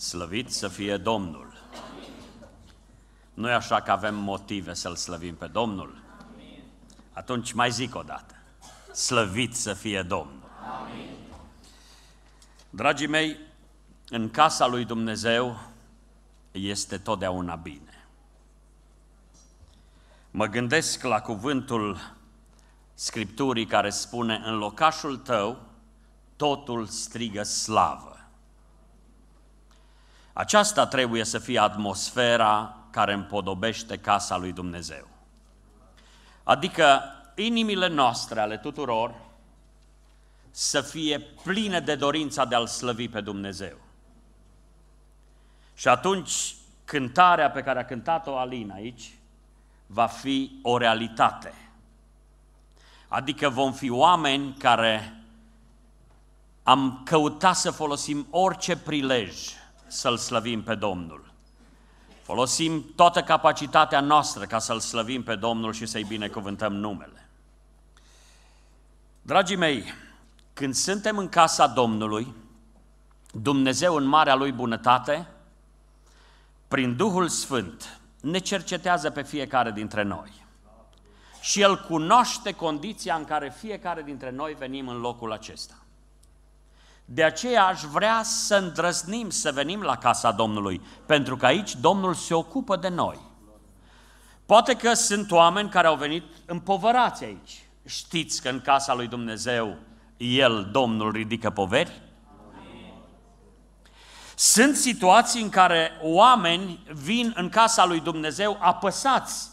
Slăvit să fie Domnul! Nu i așa că avem motive să-L slăvim pe Domnul? Atunci mai zic o dată. Slăvit să fie Domnul! Amin. Dragii mei, în casa lui Dumnezeu este totdeauna bine. Mă gândesc la cuvântul Scripturii care spune, în locașul tău totul strigă slavă. Aceasta trebuie să fie atmosfera care împodobește casa lui Dumnezeu. Adică inimile noastre ale tuturor să fie pline de dorința de a-L slăvi pe Dumnezeu. Și atunci cântarea pe care a cântat-o Alin aici va fi o realitate. Adică vom fi oameni care am căutat să folosim orice prilej să-L slăvim pe Domnul. Folosim toată capacitatea noastră ca să-L slăvim pe Domnul și să-i binecuvântăm numele. Dragii mei, când suntem în casa Domnului, Dumnezeu în marea Lui bunătate, prin Duhul Sfânt, ne cercetează pe fiecare dintre noi. Și El cunoaște condiția în care fiecare dintre noi venim în locul acesta. De aceea aș vrea să îndrăznim să venim la casa Domnului, pentru că aici Domnul se ocupă de noi. Poate că sunt oameni care au venit împovărați aici. Știți că în casa lui Dumnezeu El, Domnul, ridică poveri? Sunt situații în care oameni vin în casa lui Dumnezeu apăsați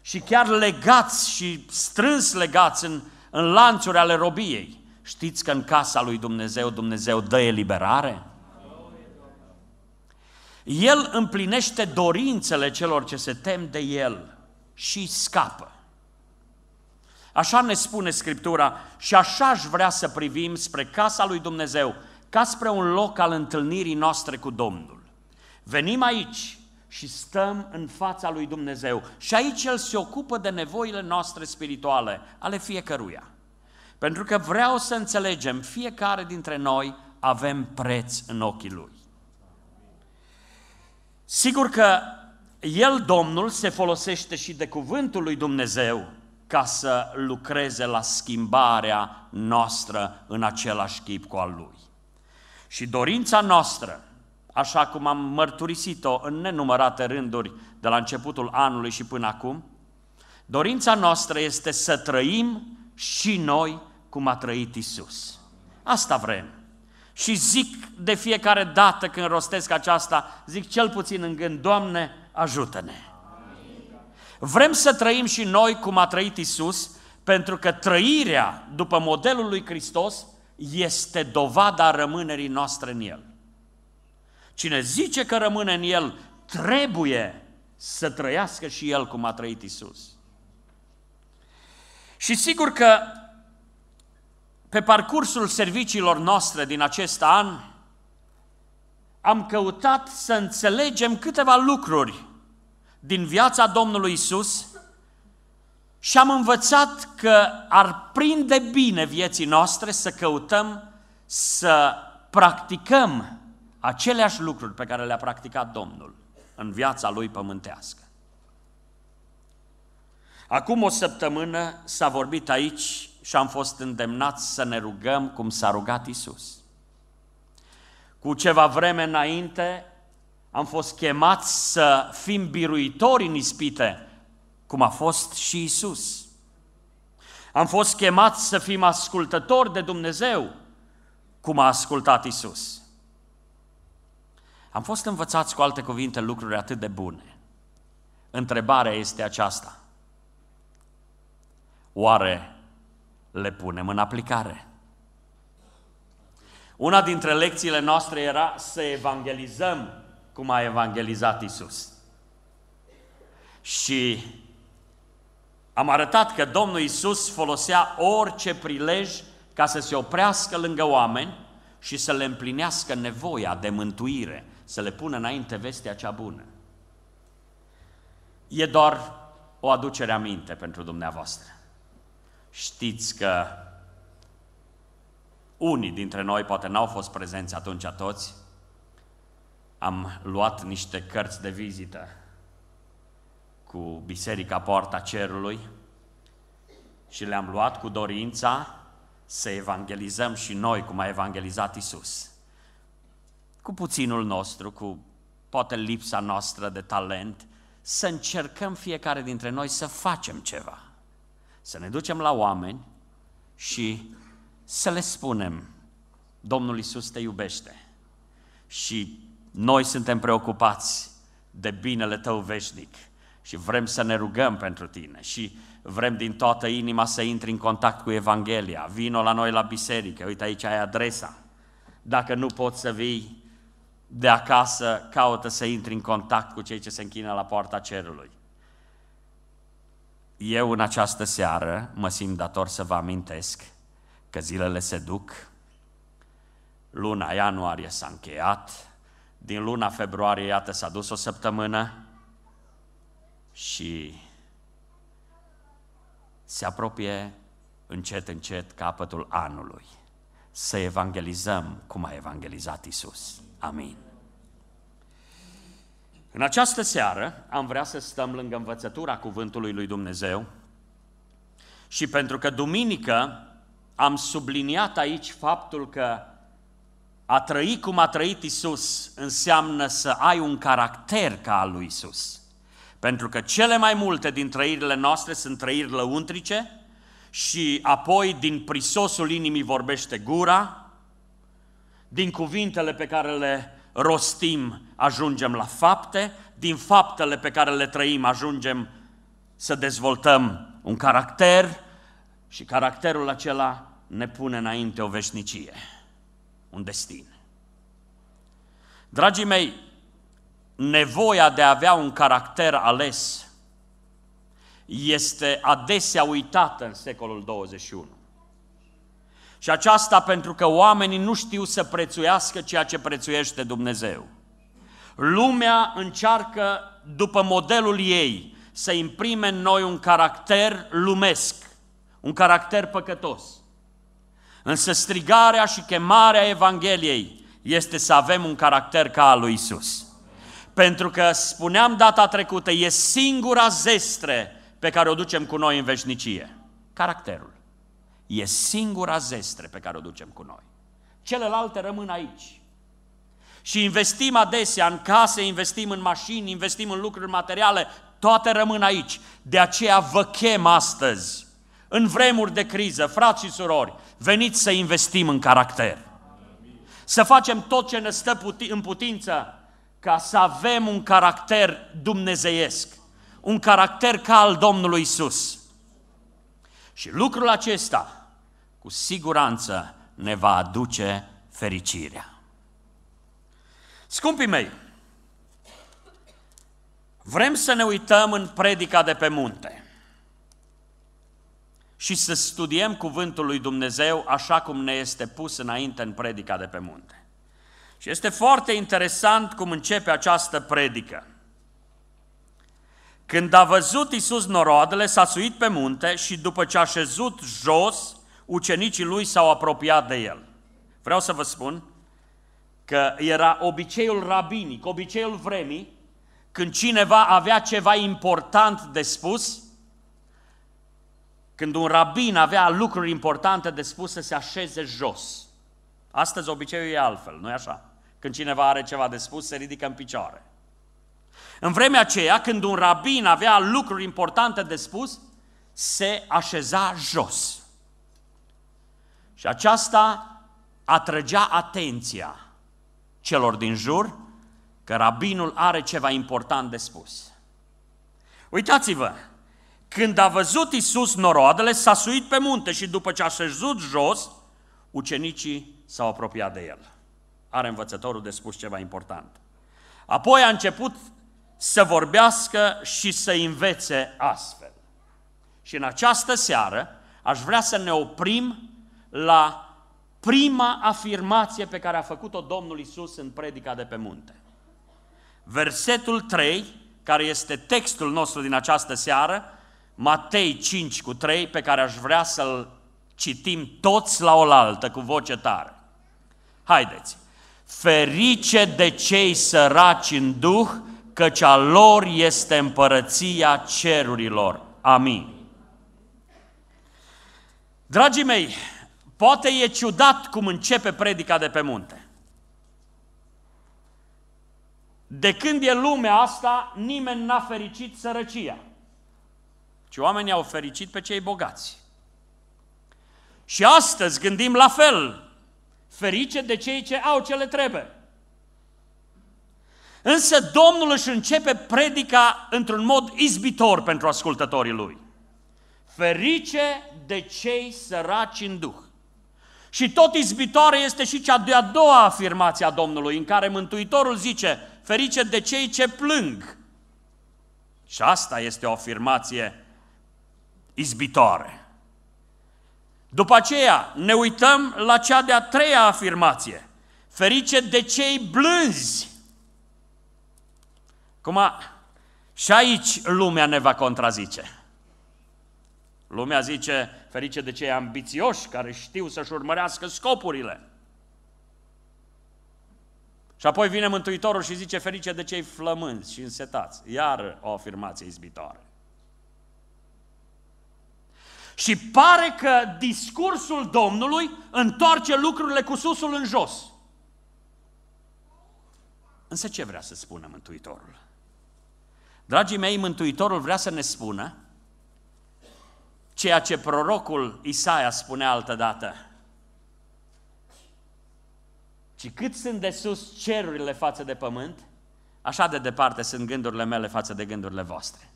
și chiar legați și strâns legați în, în lanțuri ale robiei. Știți că în casa lui Dumnezeu, Dumnezeu dă eliberare? El împlinește dorințele celor ce se tem de El și scapă. Așa ne spune Scriptura și așa aș vrea să privim spre casa lui Dumnezeu, ca spre un loc al întâlnirii noastre cu Domnul. Venim aici și stăm în fața lui Dumnezeu și aici El se ocupă de nevoile noastre spirituale, ale fiecăruia. Pentru că vreau să înțelegem, fiecare dintre noi avem preț în ochii Lui. Sigur că El, Domnul, se folosește și de cuvântul lui Dumnezeu ca să lucreze la schimbarea noastră în același chip cu al Lui. Și dorința noastră, așa cum am mărturisit-o în nenumărate rânduri de la începutul anului și până acum, dorința noastră este să trăim și noi cum a trăit Isus. Asta vrem. Și zic de fiecare dată când rostesc aceasta, zic cel puțin în gând, Doamne, ajută-ne. Vrem să trăim și noi cum a trăit Isus, pentru că trăirea după modelul lui Hristos este dovada rămânerii noastre în El. Cine zice că rămâne în El, trebuie să trăiască și El cum a trăit Isus. Și sigur că pe parcursul serviciilor noastre din acest an, am căutat să înțelegem câteva lucruri din viața Domnului Isus și am învățat că ar prinde bine vieții noastre să căutăm să practicăm aceleași lucruri pe care le-a practicat Domnul în viața lui pământească. Acum o săptămână s-a vorbit aici și am fost îndemnați să ne rugăm cum s-a rugat Isus. Cu ceva vreme înainte am fost chemați să fim biruitori în ispite, cum a fost și Isus. Am fost chemați să fim ascultători de Dumnezeu, cum a ascultat Isus. Am fost învățați cu alte cuvinte lucruri atât de bune. Întrebarea este aceasta. Oare le punem în aplicare. Una dintre lecțiile noastre era să evangelizăm cum a evangelizat Isus. Și am arătat că Domnul Isus folosea orice prilej ca să se oprească lângă oameni și să le împlinească nevoia de mântuire, să le pună înainte vestea cea bună. E doar o aducere aminte pentru dumneavoastră. Știți că unii dintre noi poate n-au fost prezenți atunci toți, am luat niște cărți de vizită cu Biserica Poarta Cerului și le-am luat cu dorința să evangelizăm și noi cum a evangelizat Isus. Cu puținul nostru, cu poate lipsa noastră de talent, să încercăm fiecare dintre noi să facem ceva să ne ducem la oameni și să le spunem, Domnul Isus te iubește și noi suntem preocupați de binele tău veșnic și vrem să ne rugăm pentru tine și vrem din toată inima să intri în contact cu Evanghelia. Vino la noi la biserică, uite aici ai adresa. Dacă nu poți să vii de acasă, caută să intri în contact cu cei ce se închină la poarta cerului eu în această seară mă simt dator să vă amintesc că zilele se duc, luna ianuarie s-a încheiat, din luna februarie, iată, s-a dus o săptămână și se apropie încet, încet capătul anului. Să evangelizăm cum a evangelizat Isus. Amin. În această seară am vrea să stăm lângă învățătura cuvântului lui Dumnezeu și pentru că duminică am subliniat aici faptul că a trăi cum a trăit Isus înseamnă să ai un caracter ca al lui Isus. Pentru că cele mai multe din trăirile noastre sunt trăiri lăuntrice și apoi din prisosul inimii vorbește gura, din cuvintele pe care le rostim, ajungem la fapte, din faptele pe care le trăim ajungem să dezvoltăm un caracter și caracterul acela ne pune înainte o veșnicie, un destin. Dragii mei, nevoia de a avea un caracter ales este adesea uitată în secolul 21. Și aceasta pentru că oamenii nu știu să prețuiască ceea ce prețuiește Dumnezeu. Lumea încearcă, după modelul ei, să imprime în noi un caracter lumesc, un caracter păcătos. Însă strigarea și chemarea Evangheliei este să avem un caracter ca al lui Isus. Pentru că, spuneam data trecută, e singura zestre pe care o ducem cu noi în veșnicie. Caracterul. E singura zestre pe care o ducem cu noi. Celelalte rămân aici. Și investim adesea în case, investim în mașini, investim în lucruri materiale, toate rămân aici. De aceea vă chem astăzi, în vremuri de criză, frați și surori, veniți să investim în caracter. Să facem tot ce ne stă puti- în putință ca să avem un caracter dumnezeiesc, un caracter ca al Domnului Isus. Și lucrul acesta cu siguranță ne va aduce fericirea. Scumpii mei, vrem să ne uităm în predica de pe munte și să studiem cuvântul lui Dumnezeu așa cum ne este pus înainte în predica de pe munte. Și este foarte interesant cum începe această predică. Când a văzut Isus norodele, s-a suit pe munte și după ce a șezut jos, ucenicii lui s-au apropiat de el. Vreau să vă spun că era obiceiul rabinic, obiceiul vremii, când cineva avea ceva important de spus, când un rabin avea lucruri importante de spus să se așeze jos. Astăzi obiceiul e altfel, nu-i așa? Când cineva are ceva de spus, se ridică în picioare. În vremea aceea, când un rabin avea lucruri importante de spus, se așeza jos. Și aceasta atrăgea atenția celor din jur că rabinul are ceva important de spus. Uitați-vă, când a văzut Isus noroadele, s-a suit pe munte și după ce a șezut jos, ucenicii s-au apropiat de el. Are învățătorul de spus ceva important. Apoi a început să vorbească și să învețe astfel. Și în această seară aș vrea să ne oprim la prima afirmație pe care a făcut-o Domnul Isus în predica de pe munte. Versetul 3, care este textul nostru din această seară, Matei 5 cu 3, pe care aș vrea să-l citim toți la oaltă cu voce tare. Haideți! Ferice de cei săraci în duh, căci a lor este împărăția cerurilor. Amin. Dragii mei, Poate e ciudat cum începe predica de pe munte. De când e lumea asta, nimeni n-a fericit sărăcia, ci oamenii au fericit pe cei bogați. Și astăzi gândim la fel, ferice de cei ce au ce le trebuie. Însă Domnul își începe predica într-un mod izbitor pentru ascultătorii lui. Ferice de cei săraci în duh. Și tot izbitoare este și cea de-a doua afirmație a Domnului, în care Mântuitorul zice, ferice de cei ce plâng. Și asta este o afirmație izbitoare. După aceea ne uităm la cea de-a treia afirmație, ferice de cei blânzi. Acum, și aici lumea ne va contrazice. Lumea zice, ferice de cei ambițioși care știu să-și urmărească scopurile. Și apoi vine Mântuitorul și zice, ferice de cei flămânzi și însetați. Iar o afirmație izbitoare. Și pare că discursul Domnului întoarce lucrurile cu susul în jos. Însă ce vrea să spună Mântuitorul? Dragii mei, Mântuitorul vrea să ne spună ceea ce prorocul Isaia spune altădată. Ci cât sunt de sus cerurile față de pământ, așa de departe sunt gândurile mele față de gândurile voastre.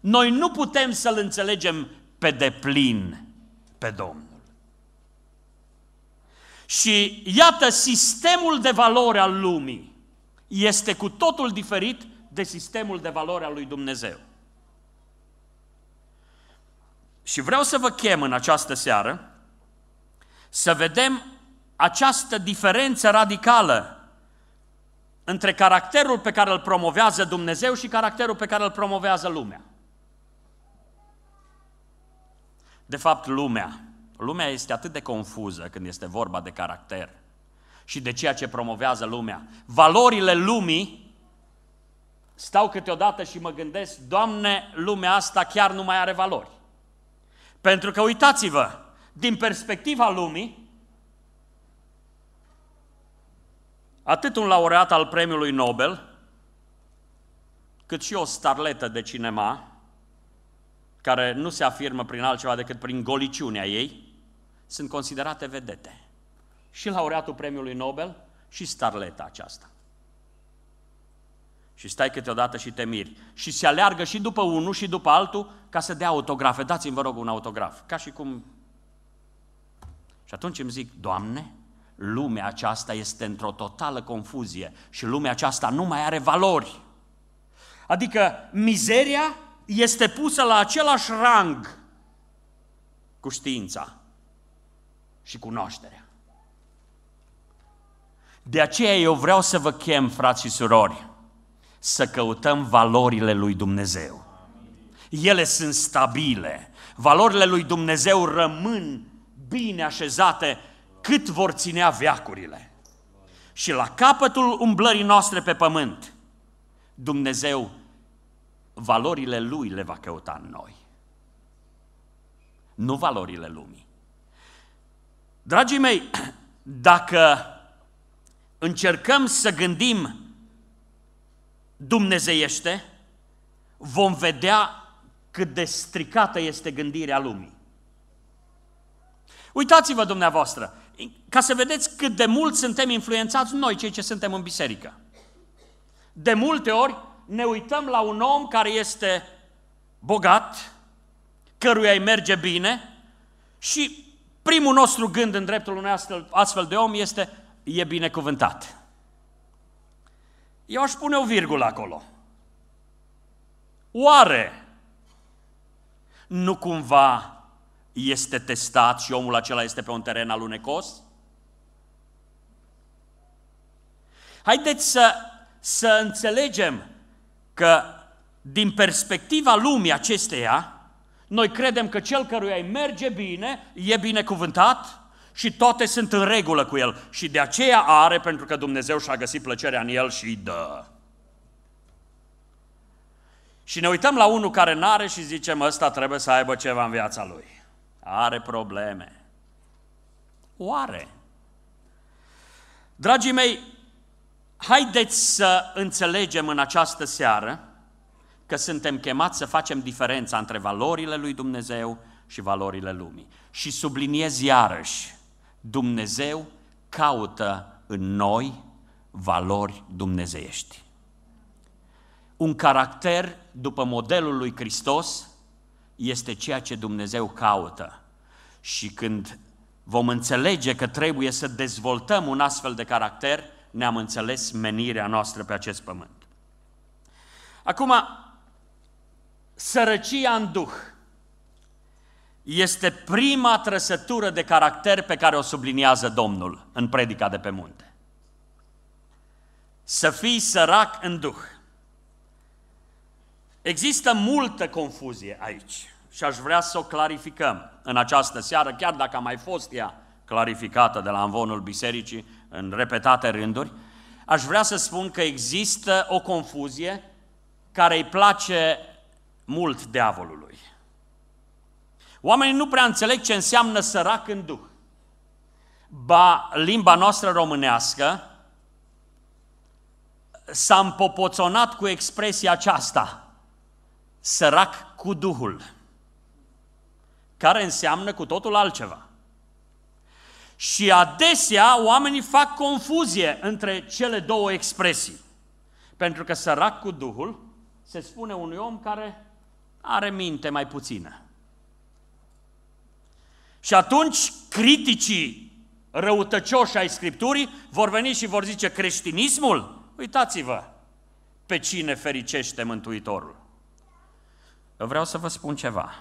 Noi nu putem să-L înțelegem pe deplin pe Domnul. Și iată, sistemul de valori al lumii este cu totul diferit de sistemul de valori al lui Dumnezeu. Și vreau să vă chem în această seară să vedem această diferență radicală între caracterul pe care îl promovează Dumnezeu și caracterul pe care îl promovează lumea. De fapt, lumea. Lumea este atât de confuză când este vorba de caracter și de ceea ce promovează lumea. Valorile lumii stau câteodată și mă gândesc, Doamne, lumea asta chiar nu mai are valori. Pentru că uitați-vă, din perspectiva lumii, atât un laureat al premiului Nobel, cât și o starletă de cinema, care nu se afirmă prin altceva decât prin goliciunea ei, sunt considerate vedete. Și laureatul premiului Nobel și starleta aceasta. Și stai câteodată și te miri. Și se aleargă și după unul și după altul ca să dea autografe. Dați-mi, vă rog, un autograf. Ca și cum... Și atunci îmi zic, Doamne, lumea aceasta este într-o totală confuzie și lumea aceasta nu mai are valori. Adică mizeria este pusă la același rang cu știința și cunoașterea. De aceea eu vreau să vă chem, frați și surori, să căutăm valorile lui Dumnezeu. Ele sunt stabile. Valorile lui Dumnezeu rămân bine așezate cât vor ținea veacurile. Și la capătul umblării noastre pe pământ, Dumnezeu valorile Lui le va căuta în noi. Nu valorile lumii. Dragii mei, dacă încercăm să gândim dumnezeiește, vom vedea cât de stricată este gândirea lumii. Uitați-vă dumneavoastră, ca să vedeți cât de mult suntem influențați noi, cei ce suntem în biserică. De multe ori ne uităm la un om care este bogat, căruia îi merge bine și primul nostru gând în dreptul unui astfel, astfel de om este e binecuvântat. Eu aș pune o virgulă acolo. Oare nu cumva este testat și omul acela este pe un teren alunecos? Haideți să, să înțelegem că din perspectiva lumii acesteia, noi credem că cel căruia îi merge bine, e binecuvântat, și toate sunt în regulă cu el și de aceea are, pentru că Dumnezeu și-a găsit plăcerea în el și îi dă. Și ne uităm la unul care n-are și zicem, ăsta trebuie să aibă ceva în viața lui. Are probleme. Oare? Dragii mei, haideți să înțelegem în această seară că suntem chemați să facem diferența între valorile lui Dumnezeu și valorile lumii. Și subliniez iarăși, Dumnezeu caută în noi valori dumnezeiești. Un caracter după modelul lui Hristos este ceea ce Dumnezeu caută. Și când vom înțelege că trebuie să dezvoltăm un astfel de caracter, ne-am înțeles menirea noastră pe acest pământ. Acum, sărăcia în duh este prima trăsătură de caracter pe care o subliniază Domnul în predica de pe munte. Să fii sărac în duh. Există multă confuzie aici și aș vrea să o clarificăm în această seară, chiar dacă a mai fost ea clarificată de la învonul bisericii în repetate rânduri, aș vrea să spun că există o confuzie care îi place mult diavolului. Oamenii nu prea înțeleg ce înseamnă sărac în duh. Ba, limba noastră românească s-a împopoțonat cu expresia aceasta, sărac cu Duhul, care înseamnă cu totul altceva. Și adesea oamenii fac confuzie între cele două expresii. Pentru că sărac cu Duhul se spune unui om care are minte mai puțină. Și atunci criticii răutăcioși ai Scripturii vor veni și vor zice creștinismul, uitați-vă pe cine fericește Mântuitorul. Eu vreau să vă spun ceva.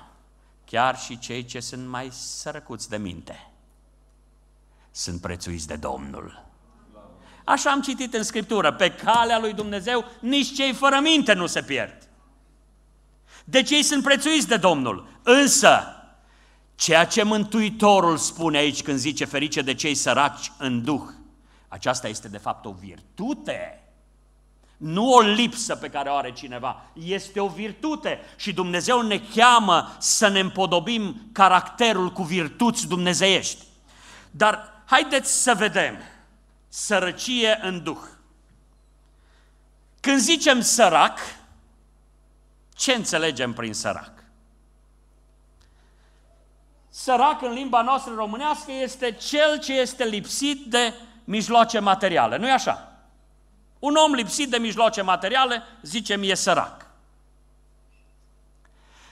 Chiar și cei ce sunt mai sărăcuți de minte sunt prețuiți de Domnul. Așa am citit în Scriptură, pe calea lui Dumnezeu nici cei fără minte nu se pierd. Deci ei sunt prețuiți de Domnul, însă Ceea ce Mântuitorul spune aici când zice ferice de cei săraci în duh, aceasta este de fapt o virtute, nu o lipsă pe care o are cineva, este o virtute și Dumnezeu ne cheamă să ne împodobim caracterul cu virtuți dumnezeiești. Dar haideți să vedem sărăcie în duh. Când zicem sărac, ce înțelegem prin sărac? sărac în limba noastră românească este cel ce este lipsit de mijloace materiale. nu e așa? Un om lipsit de mijloace materiale, zicem, e sărac.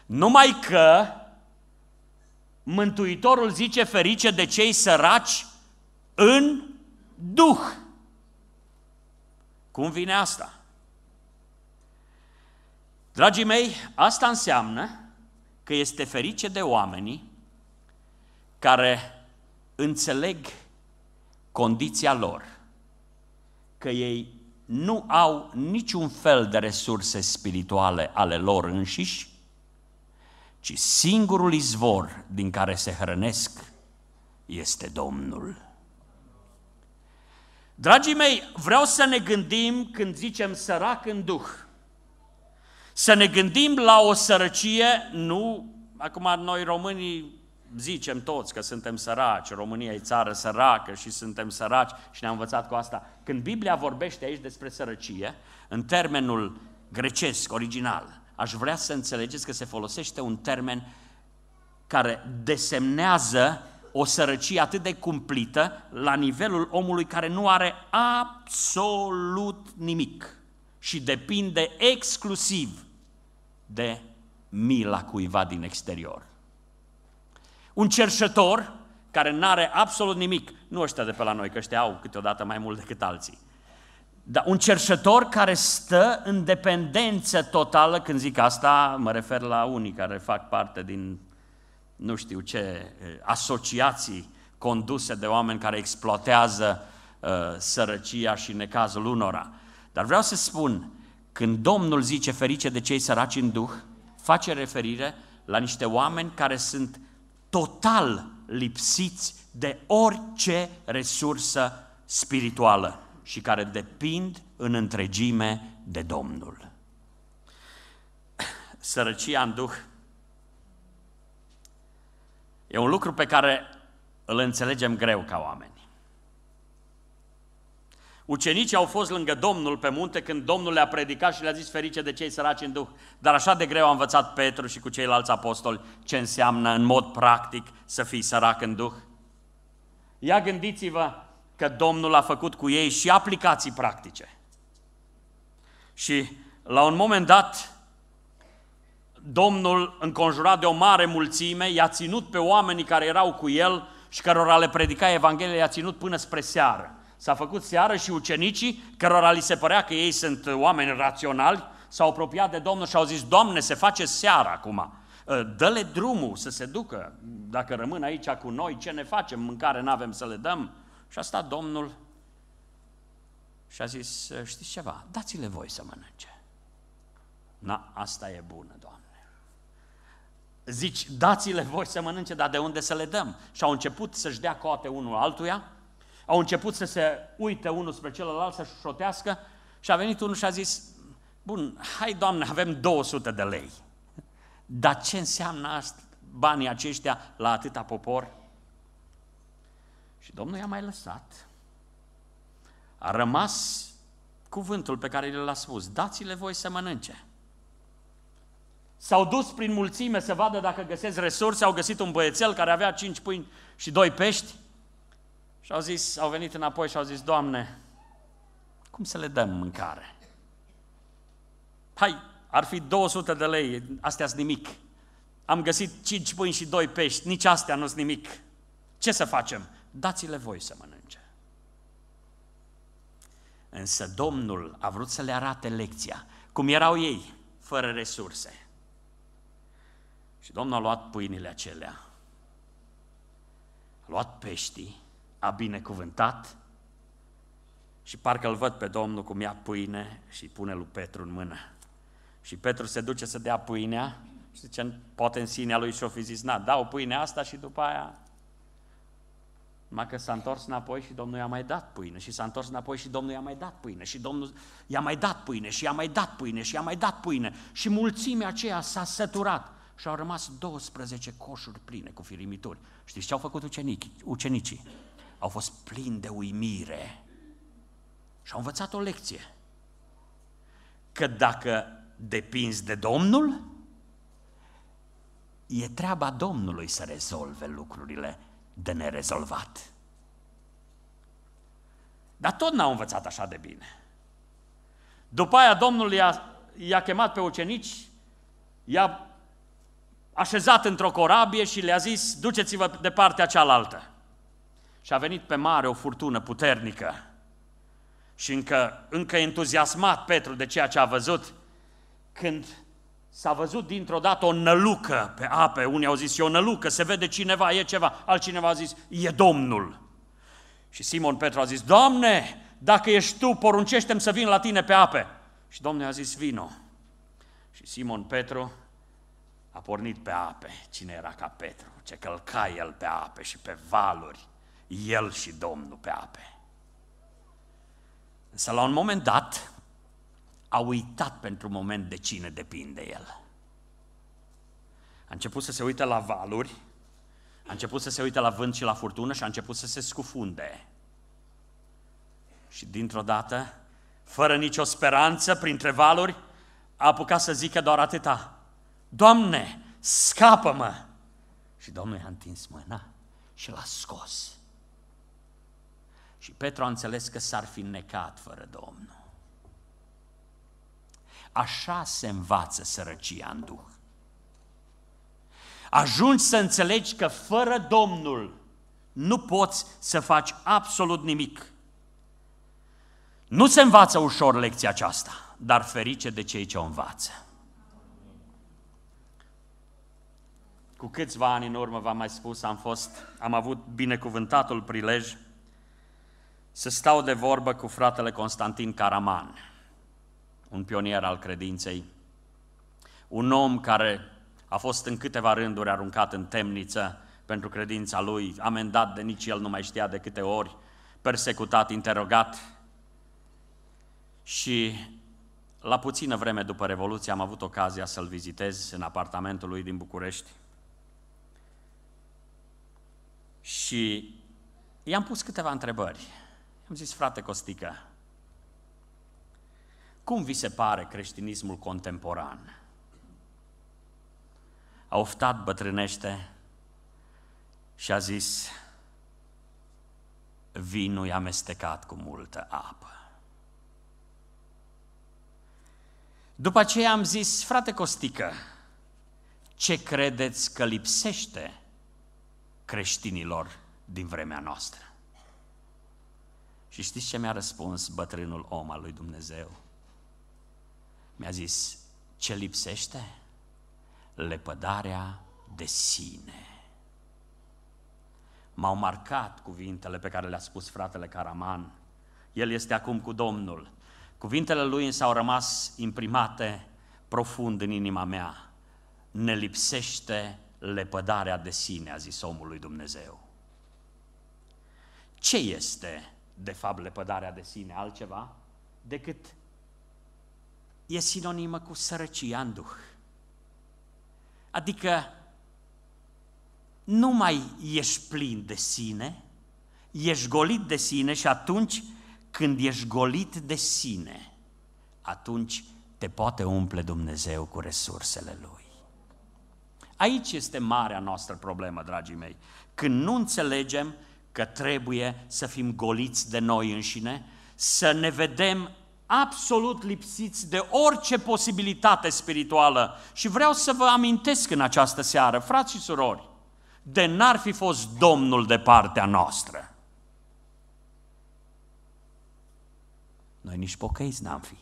Numai că Mântuitorul zice ferice de cei săraci în Duh. Cum vine asta? Dragii mei, asta înseamnă că este ferice de oamenii care înțeleg condiția lor, că ei nu au niciun fel de resurse spirituale ale lor înșiși, ci singurul izvor din care se hrănesc este Domnul. Dragii mei, vreau să ne gândim când zicem sărac în duh, să ne gândim la o sărăcie, nu, acum noi românii zicem toți că suntem săraci, România e țară săracă și suntem săraci și ne am învățat cu asta. Când Biblia vorbește aici despre sărăcie, în termenul grecesc, original, aș vrea să înțelegeți că se folosește un termen care desemnează o sărăcie atât de cumplită la nivelul omului care nu are absolut nimic și depinde exclusiv de mila cuiva din exterior un cerșător care nu are absolut nimic, nu ăștia de pe la noi, că ăștia au câteodată mai mult decât alții, dar un cerșător care stă în dependență totală, când zic asta, mă refer la unii care fac parte din, nu știu ce, asociații conduse de oameni care exploatează uh, sărăcia și necazul unora. Dar vreau să spun, când Domnul zice ferice de cei săraci în duh, face referire la niște oameni care sunt total lipsiți de orice resursă spirituală și care depind în întregime de Domnul. Sărăcia în Duh e un lucru pe care îl înțelegem greu ca oameni. Ucenicii au fost lângă Domnul pe munte când Domnul le-a predicat și le-a zis ferice de cei săraci în Duh. Dar așa de greu a învățat Petru și cu ceilalți apostoli ce înseamnă în mod practic să fii sărac în Duh. Ia gândiți-vă că Domnul a făcut cu ei și aplicații practice. Și la un moment dat, Domnul, înconjurat de o mare mulțime, i-a ținut pe oamenii care erau cu el și cărora le predica Evanghelia, i-a ținut până spre seară. S-a făcut seară și ucenicii, cărora li se părea că ei sunt oameni raționali, s-au apropiat de Domnul și au zis, Doamne, se face seara acum, ă, dă-le drumul să se ducă, dacă rămân aici cu noi, ce ne facem, mâncare nu avem să le dăm? Și a stat Domnul și a zis, ă, știți ceva, dați-le voi să mănânce. Na, asta e bună, Doamne. Zici, dați-le voi să mănânce, dar de unde să le dăm? Și au început să-și dea coate unul altuia, au început să se uite unul spre celălalt, să-și șotească și a venit unul și a zis, bun, hai doamne, avem 200 de lei. Dar ce înseamnă asta, banii aceștia la atâta popor? Și Domnul i-a mai lăsat. A rămas cuvântul pe care l-a spus, dați-le voi să mănânce. S-au dus prin mulțime să vadă dacă găsesc resurse, au găsit un băiețel care avea cinci pâini și doi pești și au zis, au venit înapoi și au zis, Doamne, cum să le dăm mâncare? Hai, ar fi 200 de lei, astea sunt nimic. Am găsit 5 pâini și 2 pești, nici astea nu sunt nimic. Ce să facem? Dați-le voi să mănânce. Însă Domnul a vrut să le arate lecția, cum erau ei, fără resurse. Și Domnul a luat pâinile acelea, a luat peștii a binecuvântat și parcă îl văd pe Domnul cum ia pâine și pune lui Petru în mână. Și Petru se duce să dea pâinea și zice, poate în sinea lui și-o fi zis, na, dau pâinea asta și după aia numai că s-a întors înapoi și Domnul i-a mai dat pâine și s-a întors înapoi și Domnul i-a mai dat pâine și Domnul i-a mai dat pâine și i-a mai dat pâine și i-a mai dat pâine și mulțimea aceea s-a săturat și au rămas 12 coșuri pline cu firimituri. Știți ce au făcut ucenicii? ucenicii? au fost plini de uimire și au învățat o lecție. Că dacă depinzi de Domnul, e treaba Domnului să rezolve lucrurile de nerezolvat. Dar tot n-au învățat așa de bine. După aia Domnul i-a, i-a chemat pe ucenici, i-a așezat într-o corabie și le-a zis, duceți-vă de partea cealaltă și a venit pe mare o furtună puternică. Și încă, încă entuziasmat Petru de ceea ce a văzut, când s-a văzut dintr-o dată o nălucă pe ape, unii au zis, e o nălucă, se vede cineva, e ceva, altcineva a zis, e Domnul. Și Simon Petru a zis, Doamne, dacă ești Tu, poruncește să vin la Tine pe ape. Și Domnul a zis, vino. Și Simon Petru a pornit pe ape. Cine era ca Petru? Ce călca el pe ape și pe valuri el și Domnul pe ape. Însă la un moment dat a uitat pentru un moment de cine depinde el. A început să se uite la valuri, a început să se uite la vânt și la furtună și a început să se scufunde. Și dintr-o dată, fără nicio speranță, printre valuri, a apucat să zică doar atâta, Doamne, scapă-mă! Și Domnul i-a întins mâna și l-a scos. Și Petru a înțeles că s-ar fi necat fără Domnul. Așa se învață sărăcia în Duh. Ajungi să înțelegi că fără Domnul nu poți să faci absolut nimic. Nu se învață ușor lecția aceasta, dar ferice de cei ce o învață. Cu câțiva ani în urmă v-am mai spus, am fost, am avut binecuvântatul prilej să stau de vorbă cu fratele Constantin Caraman, un pionier al credinței, un om care a fost în câteva rânduri aruncat în temniță pentru credința lui, amendat de nici el nu mai știa de câte ori, persecutat, interogat. Și la puțină vreme după Revoluție am avut ocazia să-l vizitez în apartamentul lui din București. Și i-am pus câteva întrebări am zis, frate Costică, cum vi se pare creștinismul contemporan? A oftat bătrânește și a zis, vinul e amestecat cu multă apă. După aceea am zis, frate Costică, ce credeți că lipsește creștinilor din vremea noastră? Și știți ce mi-a răspuns bătrânul om al lui Dumnezeu? Mi-a zis, ce lipsește? Lepădarea de sine. M-au marcat cuvintele pe care le-a spus fratele Caraman. El este acum cu Domnul. Cuvintele lui însă au rămas imprimate profund în inima mea. Ne lipsește lepădarea de sine, a zis omul lui Dumnezeu. Ce este de fapt lepădarea de sine, altceva, decât e sinonimă cu sărăcia în duh. Adică nu mai ești plin de sine, ești golit de sine și atunci când ești golit de sine, atunci te poate umple Dumnezeu cu resursele Lui. Aici este marea noastră problemă, dragii mei, când nu înțelegem că trebuie să fim goliți de noi înșine, să ne vedem absolut lipsiți de orice posibilitate spirituală. Și vreau să vă amintesc în această seară, frați și surori, de n-ar fi fost Domnul de partea noastră. Noi nici pocăiți n-am fi.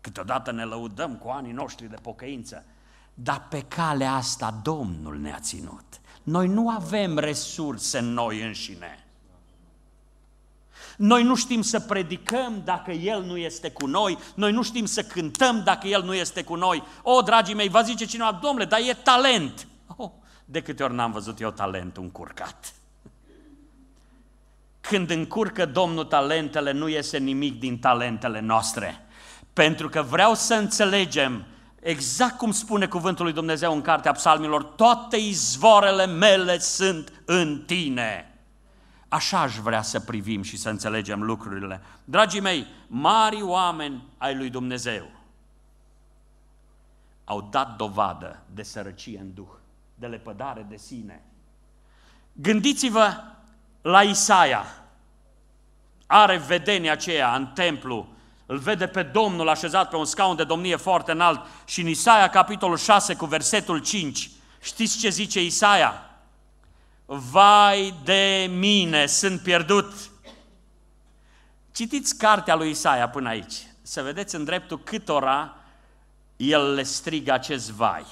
Câteodată ne lăudăm cu anii noștri de pocăință, dar pe calea asta Domnul ne-a ținut. Noi nu avem resurse în noi înșine. Noi nu știm să predicăm dacă El nu este cu noi, noi nu știm să cântăm dacă El nu este cu noi. O, dragii mei, vă zice cineva, domnule, dar e talent. Oh, de câte ori n-am văzut eu talent încurcat. Când încurcă Domnul talentele, nu iese nimic din talentele noastre. Pentru că vreau să înțelegem exact cum spune cuvântul lui Dumnezeu în cartea psalmilor, toate izvoarele mele sunt în tine. Așa aș vrea să privim și să înțelegem lucrurile. Dragii mei, mari oameni ai lui Dumnezeu au dat dovadă de sărăcie în duh, de lepădare de sine. Gândiți-vă la Isaia. Are vedenia aceea în templu îl vede pe Domnul așezat pe un scaun de domnie foarte înalt și în Isaia, capitolul 6, cu versetul 5, știți ce zice Isaia? Vai de mine, sunt pierdut! Citiți cartea lui Isaia până aici, să vedeți în dreptul câtora el le strigă acest vai.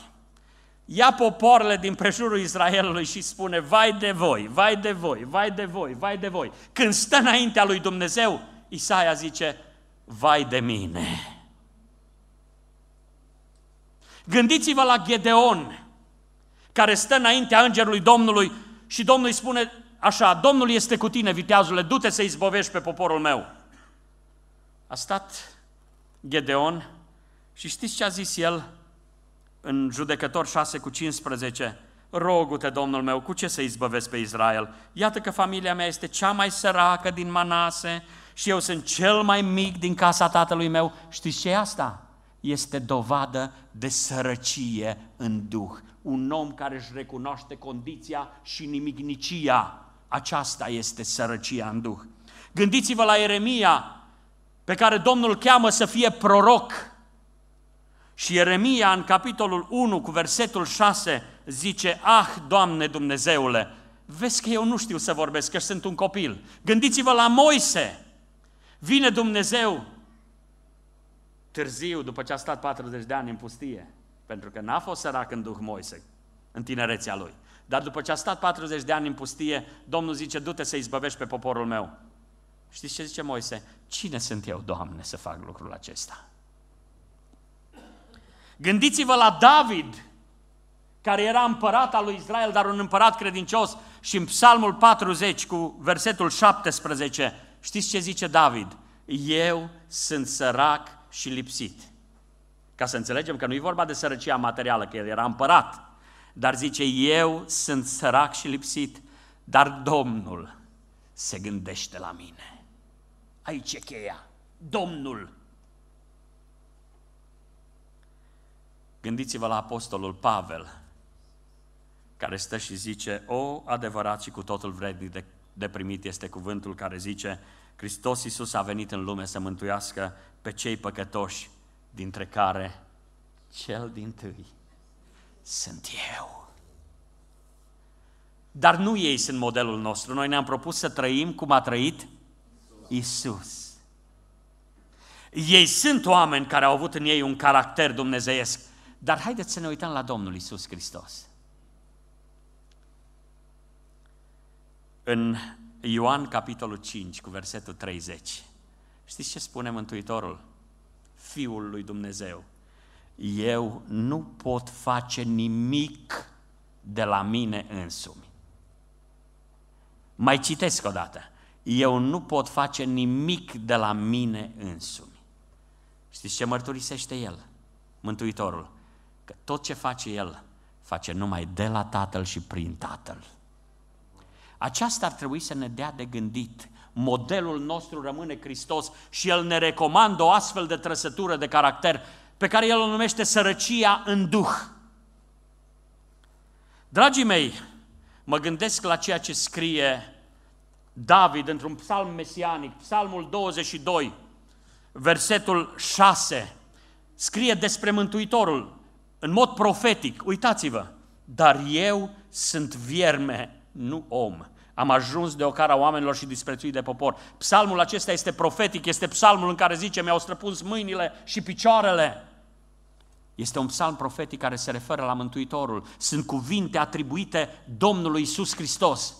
Ia poporile din prejurul Israelului și spune, vai de voi, vai de voi, vai de voi, vai de voi. Când stă înaintea lui Dumnezeu, Isaia zice, vai de mine. Gândiți-vă la Gedeon, care stă înaintea îngerului Domnului și Domnul îi spune așa, Domnul este cu tine, viteazule, du-te să izbovești pe poporul meu. A stat Gedeon și știți ce a zis el în judecător 6 cu 15? Rogu-te, Domnul meu, cu ce să izbăvesc pe Israel? Iată că familia mea este cea mai săracă din Manase, și eu sunt cel mai mic din casa tatălui meu, știți ce e asta? Este dovadă de sărăcie în duh. Un om care își recunoaște condiția și nimicnicia, aceasta este sărăcia în duh. Gândiți-vă la Eremia, pe care Domnul cheamă să fie proroc. Și Eremia, în capitolul 1, cu versetul 6, zice, Ah, Doamne Dumnezeule, vezi că eu nu știu să vorbesc, că sunt un copil. Gândiți-vă la Moise, Vine Dumnezeu târziu, după ce a stat 40 de ani în pustie, pentru că n-a fost sărac în Duh Moise, în tinerețea lui. Dar după ce a stat 40 de ani în pustie, Domnul zice, du-te să izbăvești pe poporul meu. Știți ce zice Moise? Cine sunt eu, Doamne, să fac lucrul acesta? Gândiți-vă la David, care era împărat al lui Israel, dar un împărat credincios. Și în Psalmul 40, cu versetul 17, Știți ce zice David? Eu sunt sărac și lipsit. Ca să înțelegem că nu e vorba de sărăcia materială, că el era împărat, dar zice, eu sunt sărac și lipsit, dar Domnul se gândește la mine. Aici e cheia, Domnul. Gândiți-vă la apostolul Pavel, care stă și zice, o adevărat și cu totul vrednic de de primit este cuvântul care zice Hristos Iisus a venit în lume să mântuiască pe cei păcătoși, dintre care cel din tâi sunt eu. Dar nu ei sunt modelul nostru. Noi ne-am propus să trăim cum a trăit Isus. Ei sunt oameni care au avut în ei un caracter dumnezeiesc. Dar haideți să ne uităm la Domnul Isus Hristos. în Ioan capitolul 5 cu versetul 30. Știți ce spune Mântuitorul? Fiul lui Dumnezeu. Eu nu pot face nimic de la mine însumi. Mai citesc o dată. Eu nu pot face nimic de la mine însumi. Știți ce mărturisește el, Mântuitorul? Că tot ce face el, face numai de la Tatăl și prin Tatăl. Aceasta ar trebui să ne dea de gândit. Modelul nostru rămâne Hristos și El ne recomandă o astfel de trăsătură de caracter pe care El o numește sărăcia în duh. Dragii mei, mă gândesc la ceea ce scrie David într-un psalm mesianic, psalmul 22, versetul 6, scrie despre Mântuitorul în mod profetic, uitați-vă, dar eu sunt vierme nu om. Am ajuns de ocara oamenilor și disprețuit de popor. Psalmul acesta este profetic, este psalmul în care zice, mi-au străpuns mâinile și picioarele. Este un psalm profetic care se referă la Mântuitorul. Sunt cuvinte atribuite Domnului Isus Hristos.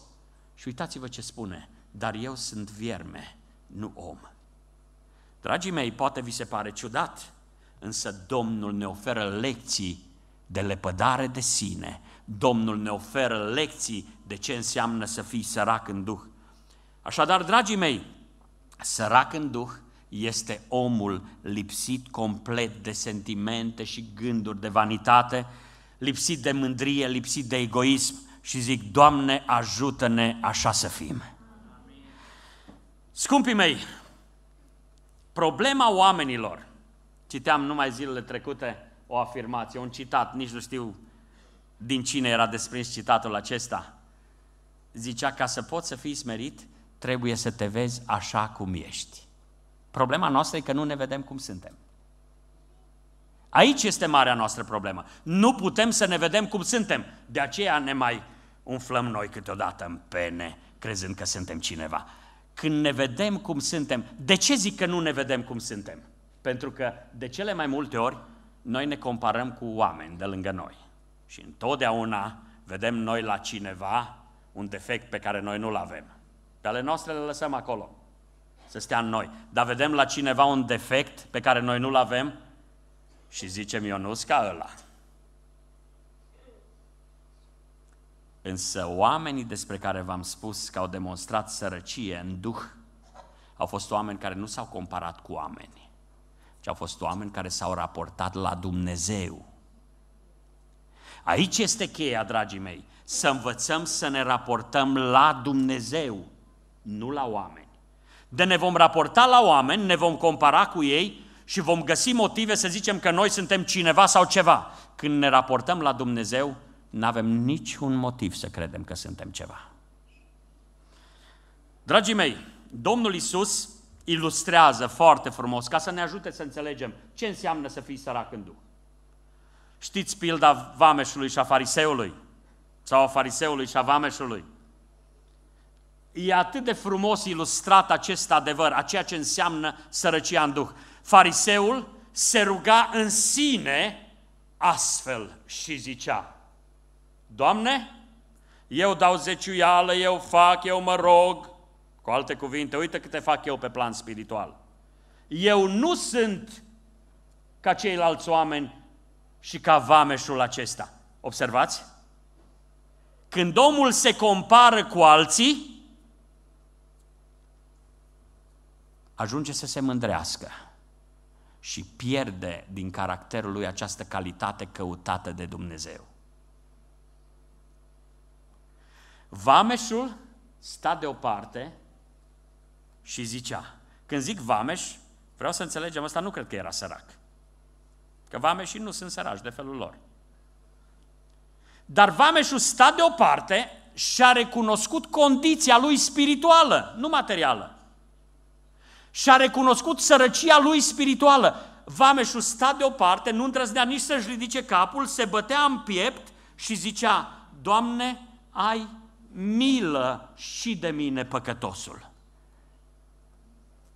Și uitați-vă ce spune, dar eu sunt vierme, nu om. Dragii mei, poate vi se pare ciudat, însă Domnul ne oferă lecții de lepădare de sine Domnul ne oferă lecții de ce înseamnă să fii sărac în Duh. Așadar, dragii mei, sărac în Duh este omul lipsit complet de sentimente și gânduri de vanitate, lipsit de mândrie, lipsit de egoism și zic, Doamne, ajută-ne așa să fim. Scumpii mei, problema oamenilor, citeam numai zilele trecute o afirmație, un citat, nici nu știu din cine era desprins citatul acesta. Zicea, ca să poți să fii smerit, trebuie să te vezi așa cum ești. Problema noastră e că nu ne vedem cum suntem. Aici este marea noastră problemă. Nu putem să ne vedem cum suntem. De aceea ne mai umflăm noi câteodată în pene, crezând că suntem cineva. Când ne vedem cum suntem, de ce zic că nu ne vedem cum suntem? Pentru că de cele mai multe ori noi ne comparăm cu oameni de lângă noi. Și întotdeauna vedem noi la cineva un defect pe care noi nu-l avem. Pe ale noastre le lăsăm acolo, să stea în noi. Dar vedem la cineva un defect pe care noi nu-l avem și zicem, eu nu ca ăla. Însă oamenii despre care v-am spus că au demonstrat sărăcie în duh, au fost oameni care nu s-au comparat cu oameni, ci au fost oameni care s-au raportat la Dumnezeu Aici este cheia, dragii mei, să învățăm să ne raportăm la Dumnezeu, nu la oameni. De ne vom raporta la oameni, ne vom compara cu ei și vom găsi motive să zicem că noi suntem cineva sau ceva. Când ne raportăm la Dumnezeu, nu avem niciun motiv să credem că suntem ceva. Dragii mei, Domnul Isus ilustrează foarte frumos, ca să ne ajute să înțelegem ce înseamnă să fii sărac în Duh. Știți pilda vameșului și a fariseului? Sau a fariseului și a vameșului? E atât de frumos ilustrat acest adevăr, a ceea ce înseamnă sărăcia în duh. Fariseul se ruga în sine astfel și zicea, Doamne, eu dau zeciuială, eu fac, eu mă rog. Cu alte cuvinte, uite câte fac eu pe plan spiritual. Eu nu sunt ca ceilalți oameni și ca vameșul acesta. Observați? Când omul se compară cu alții, ajunge să se mândrească și pierde din caracterul lui această calitate căutată de Dumnezeu. Vameșul sta deoparte și zicea, când zic vameș, vreau să înțelegem, asta nu cred că era sărac. Că vameșii nu sunt săraci de felul lor. Dar vameșul sta deoparte și a recunoscut condiția lui spirituală, nu materială. Și a recunoscut sărăcia lui spirituală. Vameșul sta deoparte, nu îndrăznea nici să-și ridice capul, se bătea în piept și zicea, Doamne, ai milă și de mine păcătosul.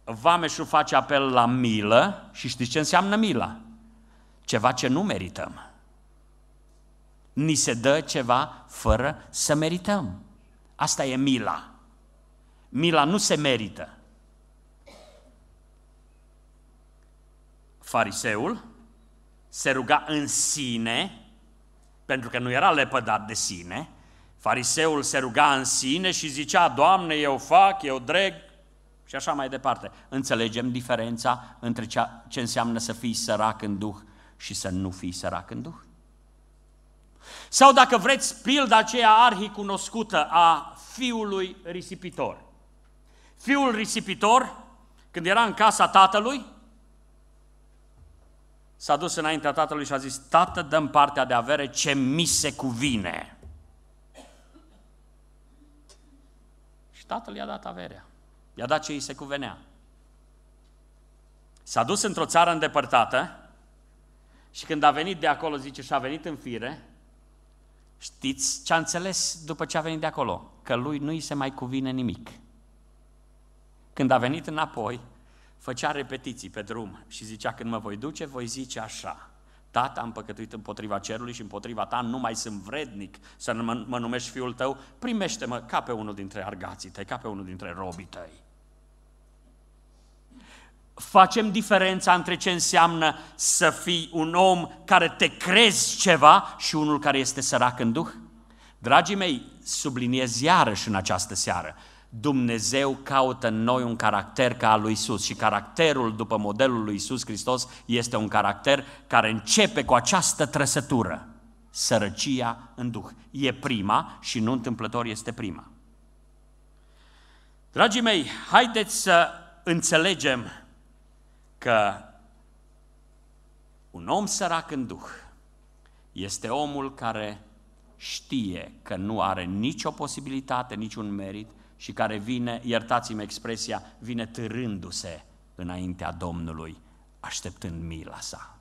Vameșul face apel la milă și știți ce înseamnă mila? ceva ce nu merităm. Ni se dă ceva fără să merităm. Asta e mila. Mila nu se merită. Fariseul se ruga în sine, pentru că nu era lepădat de sine, fariseul se ruga în sine și zicea, Doamne, eu fac, eu dreg, și așa mai departe. Înțelegem diferența între ce înseamnă să fii sărac în duh și să nu fii sărac în duh. Sau dacă vreți pilda aceea arhicunoscută a fiului risipitor. Fiul risipitor, când era în casa tatălui, s-a dus înaintea tatălui și a zis, tată, dăm partea de avere ce mi se cuvine. Și tatăl i-a dat averea, i-a dat ce îi se cuvenea. S-a dus într-o țară îndepărtată, și când a venit de acolo, zice, și a venit în fire, știți ce a înțeles după ce a venit de acolo? Că lui nu-i se mai cuvine nimic. Când a venit înapoi, făcea repetiții pe drum și zicea, când mă voi duce, voi zice așa, Tată, am păcătuit împotriva cerului și împotriva ta, nu mai sunt vrednic să mă, mă numești fiul tău, primește-mă ca pe unul dintre argații tăi, ca pe unul dintre robii tăi facem diferența între ce înseamnă să fii un om care te crezi ceva și unul care este sărac în duh? Dragii mei, subliniez iarăși în această seară, Dumnezeu caută în noi un caracter ca al lui Isus și caracterul după modelul lui Isus Hristos este un caracter care începe cu această trăsătură, sărăcia în duh. E prima și nu întâmplător este prima. Dragii mei, haideți să înțelegem că un om sărac în duh este omul care știe că nu are nicio posibilitate, niciun merit și care vine, iertați-mi expresia, vine târându-se înaintea Domnului, așteptând mila sa,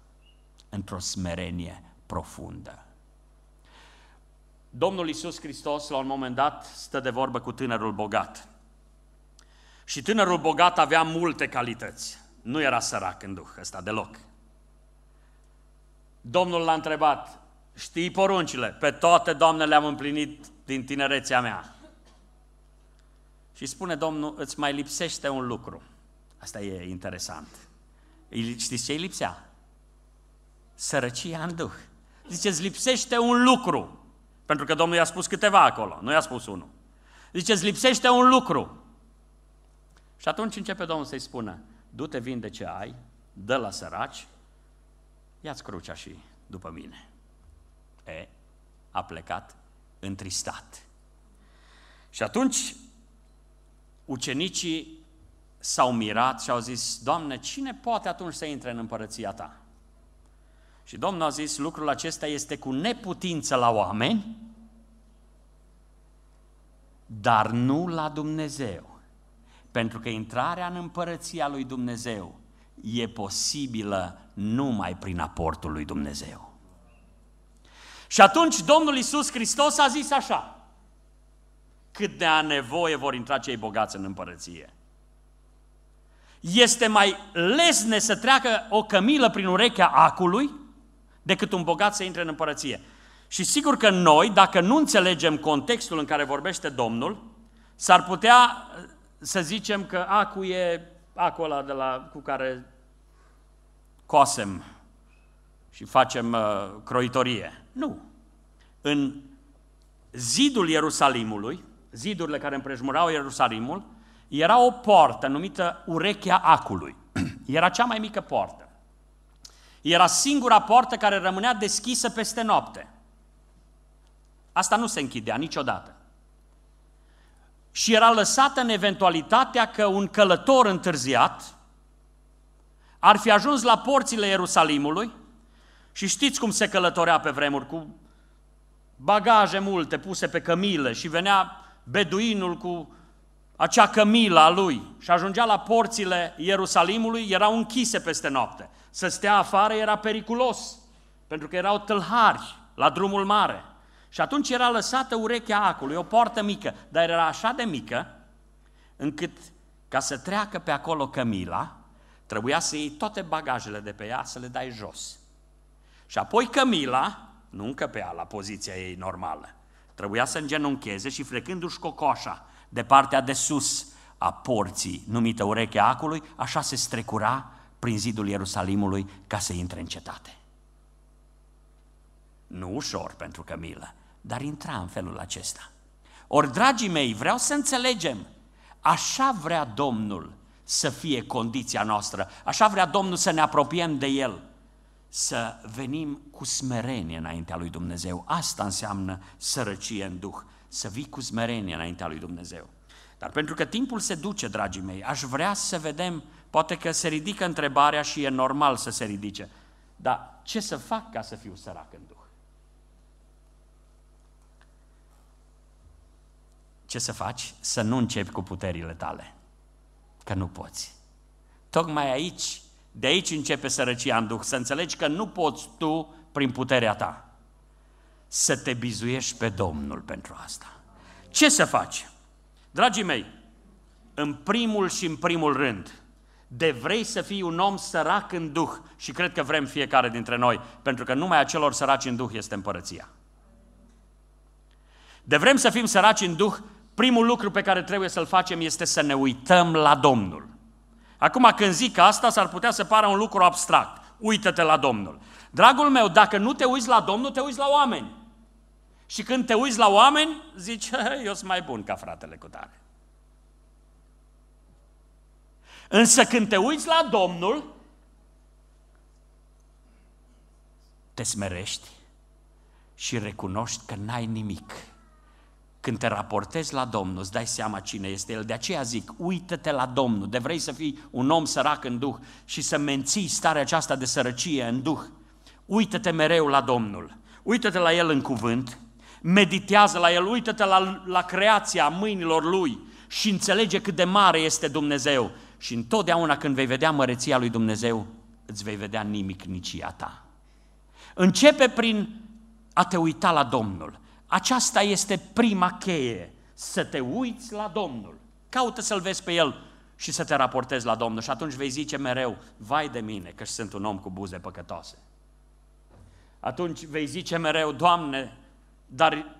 într-o smerenie profundă. Domnul Iisus Hristos, la un moment dat, stă de vorbă cu tânărul bogat. Și tânărul bogat avea multe calități nu era sărac în duh ăsta deloc. Domnul l-a întrebat, știi poruncile? Pe toate, Doamne, le-am împlinit din tinerețea mea. Și spune Domnul, îți mai lipsește un lucru. Asta e interesant. Știți ce îi lipsea? Sărăcia în duh. Zice, îți lipsește un lucru. Pentru că Domnul i-a spus câteva acolo, nu i-a spus unul. Zice, îți lipsește un lucru. Și atunci începe Domnul să-i spună, du-te, vinde ce ai, dă la săraci, ia-ți crucea și după mine. E, a plecat întristat. Și atunci ucenicii s-au mirat și au zis, Doamne, cine poate atunci să intre în împărăția Ta? Și Domnul a zis, lucrul acesta este cu neputință la oameni, dar nu la Dumnezeu. Pentru că intrarea în împărăția lui Dumnezeu e posibilă numai prin aportul lui Dumnezeu. Și atunci Domnul Isus Hristos a zis așa, cât de a nevoie vor intra cei bogați în împărăție. Este mai lesne să treacă o cămilă prin urechea acului decât un bogat să intre în împărăție. Și sigur că noi, dacă nu înțelegem contextul în care vorbește Domnul, s-ar putea să zicem că acul e acolo de la, cu care cosem și facem uh, croitorie. Nu. În zidul Ierusalimului, zidurile care împrejmurau Ierusalimul, era o poartă numită urechea acului. Era cea mai mică poartă. Era singura poartă care rămânea deschisă peste noapte. Asta nu se închidea niciodată și era lăsată în eventualitatea că un călător întârziat ar fi ajuns la porțile Ierusalimului și știți cum se călătorea pe vremuri, cu bagaje multe puse pe cămile și venea beduinul cu acea cămilă a lui și ajungea la porțile Ierusalimului, erau închise peste noapte. Să stea afară era periculos, pentru că erau tâlhari la drumul mare. Și atunci era lăsată urechea acului, o poartă mică, dar era așa de mică, încât ca să treacă pe acolo Camila, trebuia să iei toate bagajele de pe ea, să le dai jos. Și apoi Camila, nu încăpea la poziția ei normală, trebuia să îngenuncheze și frecându-și cocoșa de partea de sus a porții, numită urechea acului, așa se strecura prin zidul Ierusalimului ca să intre în cetate. Nu ușor pentru Camila, dar intra în felul acesta. Ori, dragii mei, vreau să înțelegem, așa vrea Domnul să fie condiția noastră, așa vrea Domnul să ne apropiem de El, să venim cu smerenie înaintea lui Dumnezeu. Asta înseamnă sărăcie în Duh, să vii cu smerenie înaintea lui Dumnezeu. Dar pentru că timpul se duce, dragii mei, aș vrea să vedem, poate că se ridică întrebarea și e normal să se ridice, dar ce să fac ca să fiu sărac în Duh? ce să faci? Să nu începi cu puterile tale, că nu poți. Tocmai aici, de aici începe sărăcia în Duh, să înțelegi că nu poți tu prin puterea ta. Să te bizuiești pe Domnul pentru asta. Ce să faci? Dragii mei, în primul și în primul rând, de vrei să fii un om sărac în Duh și cred că vrem fiecare dintre noi, pentru că numai acelor săraci în Duh este împărăția. De vrem să fim săraci în Duh Primul lucru pe care trebuie să-l facem este să ne uităm la Domnul. Acum, când zic asta, s-ar putea să pară un lucru abstract. Uită-te la Domnul. Dragul meu, dacă nu te uiți la Domnul, te uiți la oameni. Și când te uiți la oameni, zici, eu sunt mai bun ca fratele cu tare. Însă când te uiți la Domnul, te smerești și recunoști că n-ai nimic când te raportezi la Domnul, îți dai seama cine este El. De aceea zic, uită-te la Domnul. De vrei să fii un om sărac în Duh și să menții starea aceasta de sărăcie în Duh, uită-te mereu la Domnul. Uită-te la El în cuvânt, meditează la El, uită-te la, la creația mâinilor Lui și înțelege cât de mare este Dumnezeu. Și întotdeauna când vei vedea măreția lui Dumnezeu, îți vei vedea nimic nici ta. Începe prin a te uita la Domnul. Aceasta este prima cheie, să te uiți la Domnul. Caută să-L vezi pe El și să te raportezi la Domnul și atunci vei zice mereu, vai de mine că sunt un om cu buze păcătoase. Atunci vei zice mereu, Doamne, dar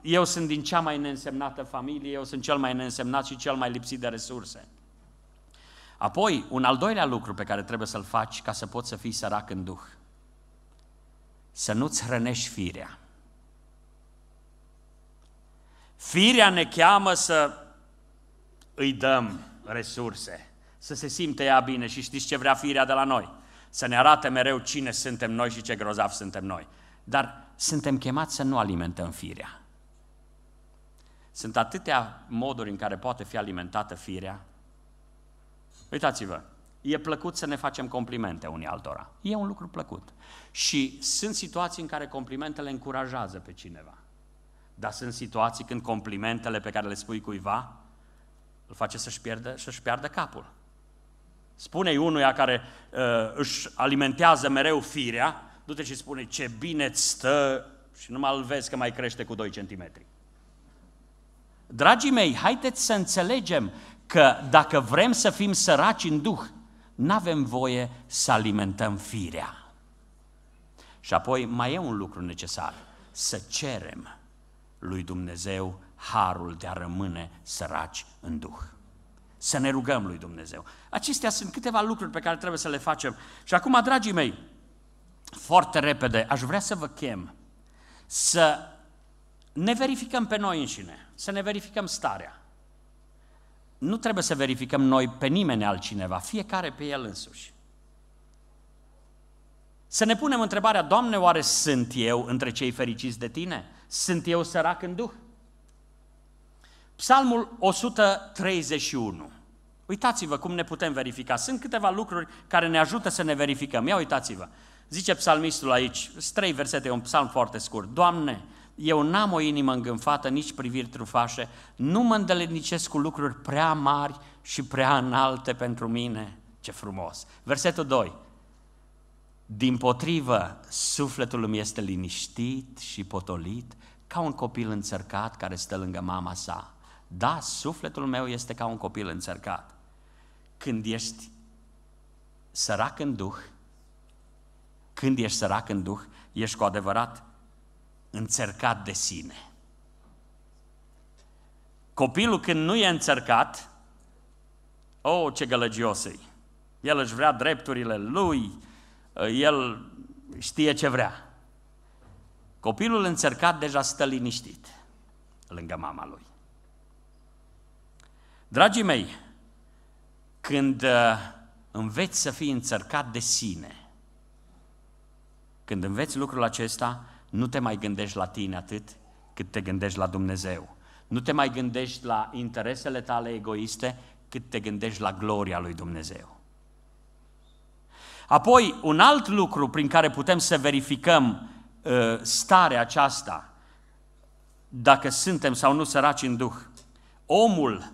eu sunt din cea mai neînsemnată familie, eu sunt cel mai neînsemnat și cel mai lipsit de resurse. Apoi, un al doilea lucru pe care trebuie să-l faci ca să poți să fii sărac în duh. Să nu-ți hrănești firea. Firea ne cheamă să îi dăm resurse, să se simte ea bine și știți ce vrea firea de la noi? Să ne arate mereu cine suntem noi și ce grozav suntem noi. Dar suntem chemați să nu alimentăm firea. Sunt atâtea moduri în care poate fi alimentată firea. Uitați-vă, e plăcut să ne facem complimente unii altora. E un lucru plăcut. Și sunt situații în care complimentele încurajează pe cineva. Dar sunt situații când complimentele pe care le spui cuiva îl face să-și, pierde, să-și capul. Spune-i unuia care uh, își alimentează mereu firea, du-te și spune ce bine ți stă și nu mai vezi că mai crește cu 2 cm. Dragii mei, haideți să înțelegem că dacă vrem să fim săraci în duh, nu avem voie să alimentăm firea. Și apoi mai e un lucru necesar, să cerem lui Dumnezeu harul de a rămâne săraci în Duh. Să ne rugăm lui Dumnezeu. Acestea sunt câteva lucruri pe care trebuie să le facem. Și acum, dragii mei, foarte repede, aș vrea să vă chem să ne verificăm pe noi înșine, să ne verificăm starea. Nu trebuie să verificăm noi pe nimeni altcineva, fiecare pe el însuși. Să ne punem întrebarea, Doamne, oare sunt eu între cei fericiți de Tine? Sunt eu sărac în duh? Psalmul 131. Uitați-vă cum ne putem verifica. Sunt câteva lucruri care ne ajută să ne verificăm. Ia uitați-vă. Zice psalmistul aici, trei versete, un psalm foarte scurt. Doamne, eu n-am o inimă îngânfată, nici priviri trufașe, nu mă îndelenicesc cu lucruri prea mari și prea înalte pentru mine. Ce frumos! Versetul 2. Din potrivă, sufletul îmi este liniștit și potolit, ca un copil înțărcat care stă lângă mama sa. Da, sufletul meu este ca un copil înțărcat. Când ești sărac în duh, când ești sărac în duh, ești cu adevărat înțărcat de sine. Copilul când nu e înțărcat, oh, ce gălăgios e. El își vrea drepturile lui, Ă, el știe ce vrea. Copilul înțărcat deja stă liniștit lângă mama lui. Dragii mei, când ă, înveți să fii înțărcat de sine, când înveți lucrul acesta, nu te mai gândești la tine atât cât te gândești la Dumnezeu. Nu te mai gândești la interesele tale egoiste cât te gândești la gloria lui Dumnezeu. Apoi, un alt lucru prin care putem să verificăm uh, starea aceasta, dacă suntem sau nu săraci în Duh. Omul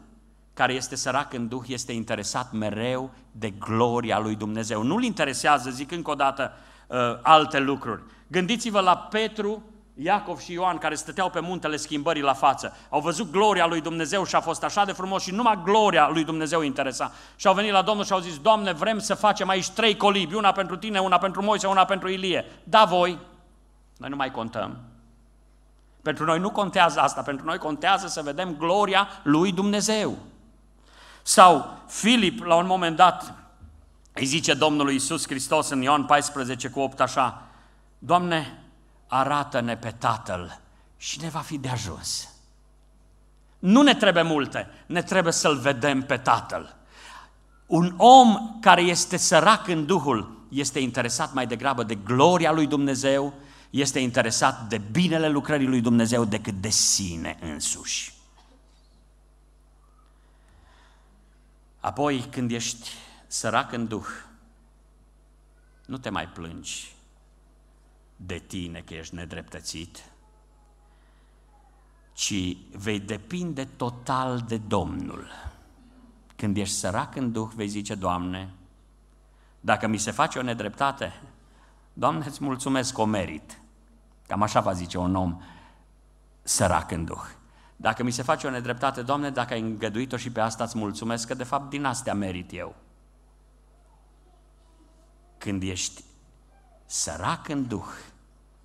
care este sărac în Duh este interesat mereu de gloria lui Dumnezeu. Nu-l interesează, zic încă o dată, uh, alte lucruri. Gândiți-vă la Petru Iacov și Ioan, care stăteau pe muntele schimbării la față, au văzut gloria lui Dumnezeu și a fost așa de frumos și numai gloria lui Dumnezeu interesa. Și au venit la Domnul și au zis, Doamne, vrem să facem aici trei colibi, una pentru tine, una pentru Moise, una pentru Ilie. Da, voi, noi nu mai contăm. Pentru noi nu contează asta, pentru noi contează să vedem gloria lui Dumnezeu. Sau Filip, la un moment dat, îi zice Domnului Isus Hristos în Ioan 14 cu 8 așa, Doamne, arată-ne pe Tatăl și ne va fi de ajuns. Nu ne trebuie multe, ne trebuie să-L vedem pe Tatăl. Un om care este sărac în Duhul este interesat mai degrabă de gloria lui Dumnezeu, este interesat de binele lucrării lui Dumnezeu decât de sine însuși. Apoi, când ești sărac în Duh, nu te mai plângi de tine că ești nedreptățit, ci vei depinde total de Domnul. Când ești sărac în Duh, vei zice, Doamne, dacă mi se face o nedreptate, Doamne, îți mulțumesc o merit. Cam așa va zice un om sărac în Duh. Dacă mi se face o nedreptate, Doamne, dacă ai îngăduit-o și pe asta îți mulțumesc că de fapt din astea merit eu. Când ești sărac în Duh,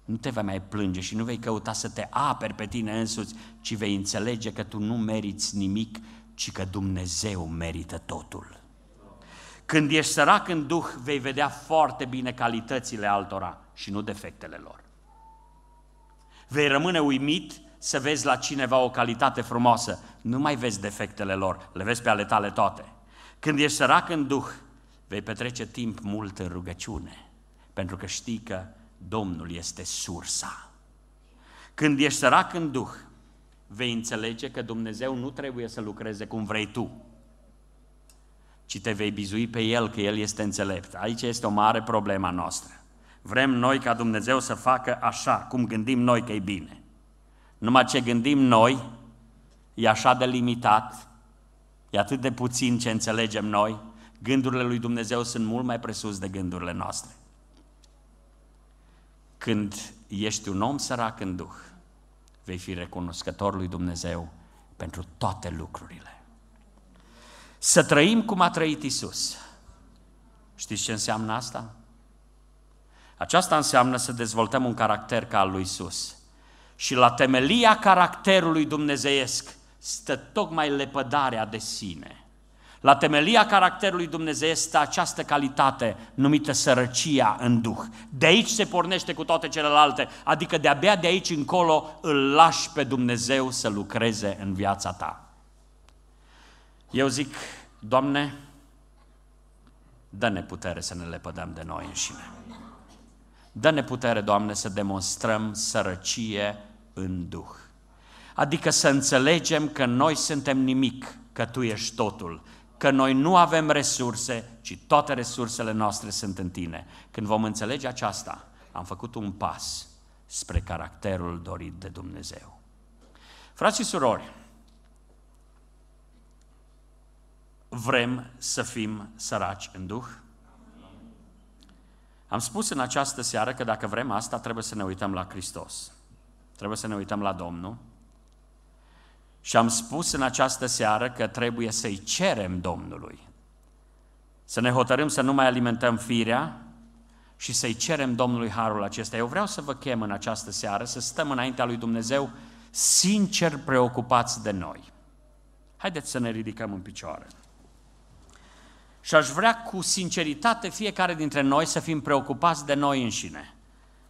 nu te vei mai plânge și nu vei căuta să te aperi pe tine însuți, ci vei înțelege că tu nu meriți nimic, ci că Dumnezeu merită totul. Când ești sărac în duh, vei vedea foarte bine calitățile altora și nu defectele lor. Vei rămâne uimit să vezi la cineva o calitate frumoasă, nu mai vezi defectele lor, le vezi pe ale tale toate. Când ești sărac în duh, vei petrece timp mult în rugăciune, pentru că știi că Domnul este sursa. Când ești sărac în Duh, vei înțelege că Dumnezeu nu trebuie să lucreze cum vrei tu, ci te vei bizui pe El, că El este înțelept. Aici este o mare problema noastră. Vrem noi ca Dumnezeu să facă așa, cum gândim noi că e bine. Numai ce gândim noi e așa de limitat, e atât de puțin ce înțelegem noi, gândurile lui Dumnezeu sunt mult mai presus de gândurile noastre. Când ești un om sărac în duh, vei fi recunoscător lui Dumnezeu pentru toate lucrurile. Să trăim cum a trăit Isus. Știți ce înseamnă asta? Aceasta înseamnă să dezvoltăm un caracter ca al lui Isus. Și la temelia caracterului dumnezeiesc stă tocmai lepădarea de sine – la temelia caracterului Dumnezeu este această calitate numită sărăcia în duh. De aici se pornește cu toate celelalte, adică de-abia de aici încolo îl lași pe Dumnezeu să lucreze în viața ta. Eu zic, Doamne, dă-ne putere să ne lepădăm de noi înșine. Dă-ne putere, Doamne, să demonstrăm sărăcie în Duh. Adică să înțelegem că noi suntem nimic, că Tu ești totul că noi nu avem resurse, ci toate resursele noastre sunt în tine. Când vom înțelege aceasta, am făcut un pas spre caracterul dorit de Dumnezeu. Frați și surori, vrem să fim săraci în Duh? Am spus în această seară că dacă vrem asta, trebuie să ne uităm la Hristos. Trebuie să ne uităm la Domnul, și am spus în această seară că trebuie să-i cerem Domnului. Să ne hotărâm să nu mai alimentăm firea și să-i cerem Domnului harul acesta. Eu vreau să vă chem în această seară să stăm înaintea lui Dumnezeu sincer preocupați de noi. Haideți să ne ridicăm în picioare. Și aș vrea cu sinceritate fiecare dintre noi să fim preocupați de noi înșine.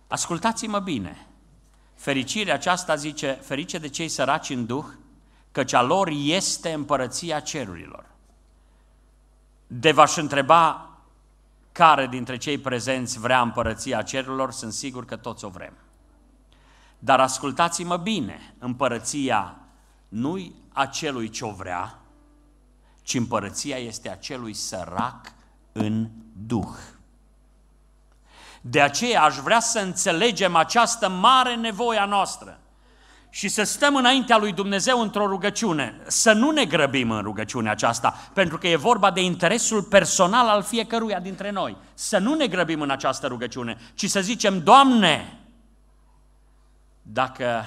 Ascultați-mă bine. Fericirea aceasta zice, ferice de cei săraci în duh, căci a lor este împărăția cerurilor. De v-aș întreba care dintre cei prezenți vrea împărăția cerurilor, sunt sigur că toți o vrem. Dar ascultați-mă bine, împărăția nu-i acelui ce o vrea, ci împărăția este acelui sărac în duh. De aceea aș vrea să înțelegem această mare nevoie a noastră și să stăm înaintea lui Dumnezeu într-o rugăciune. Să nu ne grăbim în rugăciunea aceasta, pentru că e vorba de interesul personal al fiecăruia dintre noi. Să nu ne grăbim în această rugăciune, ci să zicem, Doamne, dacă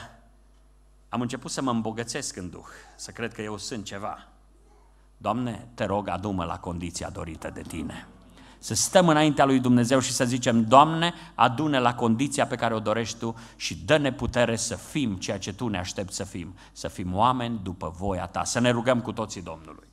am început să mă îmbogățesc în Duh, să cred că eu sunt ceva, Doamne, te rog, adu la condiția dorită de Tine. Să stăm înaintea lui Dumnezeu și să zicem, Doamne, adune la condiția pe care o dorești Tu și dă-ne putere să fim ceea ce Tu ne aștepți să fim, să fim oameni după voia Ta, să ne rugăm cu toții Domnului.